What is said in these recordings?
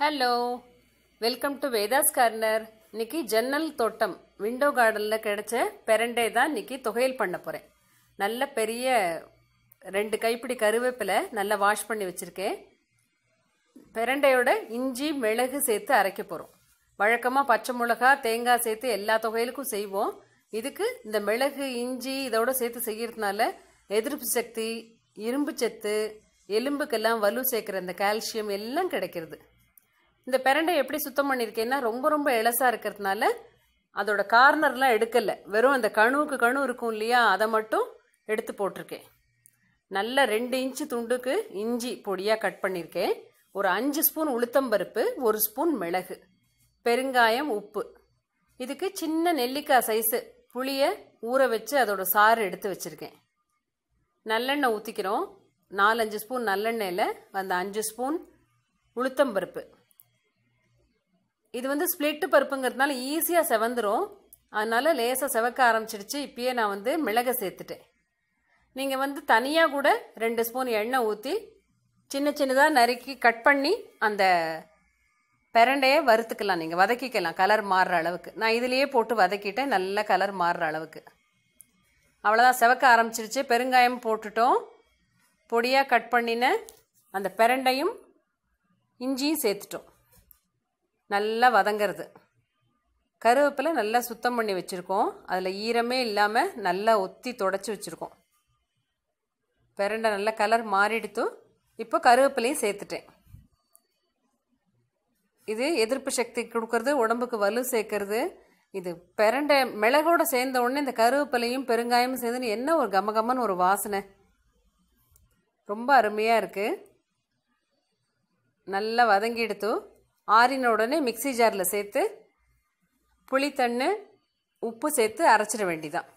Hello welcome to Veda's corner இன்னைக்கு ஜன்னல் தோட்டம் விண்டோ கார்டனில் கிடைச்ச பெரண்டே தான் இன்றைக்கி தொகையல் பண்ண போகிறேன் நல்ல பெரிய ரெண்டு கைப்பிடி கருவேப்பிலை நல்லா வாஷ் பண்ணி வச்சுருக்கேன் பெரண்டையோட இஞ்சி மிளகு சேர்த்து அரைக்க போகிறோம் வழக்கமாக பச்சை மிளகா தேங்காய் சேர்த்து எல்லா தொகையிலுக்கும் செய்வோம் இதுக்கு இந்த மிளகு இஞ்சி இதோட சேர்த்து செய்கிறதுனால எதிர்ப்பு சக்தி இரும்பு சத்து எலும்புக்கெல்லாம் வலு சேர்க்குற அந்த கால்சியம் எல்லாம் கிடைக்கிறது இந்த பெரண்டை எப்படி சுத்தம் பண்ணியிருக்கேன்னா ரொம்ப ரொம்ப இலசாக இருக்கிறதுனால அதோட கார்னர்லாம் எடுக்கலை வெறும் அந்த கணுவுக்கு கணு இருக்கும் இல்லையா அதை மட்டும் எடுத்து போட்டிருக்கேன் நல்ல ரெண்டு இன்ச்சு துண்டுக்கு இஞ்சி பொடியாக கட் பண்ணியிருக்கேன் ஒரு அஞ்சு ஸ்பூன் உளுத்தம்பருப்பு ஒரு ஸ்பூன் மிளகு பெருங்காயம் உப்பு இதுக்கு சின்ன நெல்லிக்காய் சைஸு புளியை ஊற வச்சு அதோட சாறு எடுத்து வச்சுருக்கேன் நல்லெண்ணெய் ஊற்றிக்கிறோம் நாலஞ்சு ஸ்பூன் நல்லெண்ணெயில் அந்த அஞ்சு ஸ்பூன் உளுத்தம்பருப்பு இது வந்து ஸ்ப்ளிட்டு பருப்புங்கிறதுனால ஈஸியாக செவந்துடும் அதனால் லேசாக செவக்க ஆரம்பிச்சிடுச்சு இப்பயே நான் வந்து மிளகை சேர்த்துட்டேன் நீங்கள் வந்து தனியாக கூட ரெண்டு ஸ்பூன் எண்ணெய் ஊற்றி சின்ன சின்னதாக நறுக்கி கட் பண்ணி அந்த பிரண்டையை வறுத்துக்கலாம் நீங்கள் வதக்கிக்கலாம் கலர் மாறுற அளவுக்கு நான் இதுலேயே போட்டு வதக்கிட்டேன் நல்ல கலர் மாறுற அளவுக்கு அவ்வளோதான் செவக்க ஆரம்பிச்சிருச்சு பெருங்காயம் போட்டுட்டோம் பொடியாக கட் பண்ணின அந்த பெரண்டையும் இஞ்சியும் சேர்த்துட்டோம் நல்லா வதங்கிறது கருவேப்பிலை நல்லா சுத்தம் பண்ணி வச்சுருக்கோம் அதில் ஈரமே இல்லாமல் நல்லா ஒத்தி தொடச்சி வச்சுருக்கோம் பெரண்டை நல்லா கலர் மாறிடுத்து இப்போ கருவேப்பிலையும் சேர்த்துட்டேன் இது எதிர்ப்பு சக்தி கொடுக்கறது உடம்புக்கு வலு சேர்க்கறது இது பெரண்டை மிளகோட சேர்ந்த உடனே இந்த கருவேப்பிலையும் பெருங்காயமும் சேர்ந்துன்னு என்ன ஒரு கமகமன்னு ஒரு வாசனை ரொம்ப அருமையாக இருக்குது நல்லா வதங்கி எடுத்து ஆறின உடனே மிக்சி ஜாரில் சேர்த்து புளித்தண்ணு உப்பு சேர்த்து அரைச்சிட வேண்டிதான்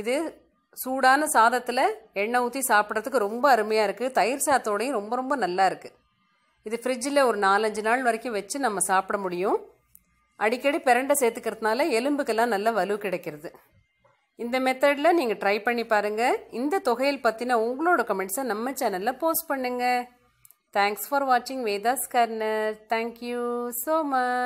இது சூடான சாதத்தில் எண்ணெய் ஊற்றி சாப்பிட்றதுக்கு ரொம்ப அருமையாக இருக்குது தயிர் சாதத்தோடையும் ரொம்ப ரொம்ப நல்லா இருக்குது இது ஃப்ரிட்ஜில் ஒரு நாலஞ்சு நாள் வரைக்கும் வச்சு நம்ம சாப்பிட முடியும் அடிக்கடி பிரண்டை சேர்த்துக்கிறதுனால எலும்புக்கெல்லாம் நல்ல வலு கிடைக்கிறது இந்த மெத்தடில் நீங்கள் ட்ரை பண்ணி பாருங்கள் இந்த தொகையில் பற்றின உங்களோட கமெண்ட்ஸை நம்ம சேனலில் போஸ்ட் பண்ணுங்கள் Thanks for watching Vedas Corner. Thank you so much.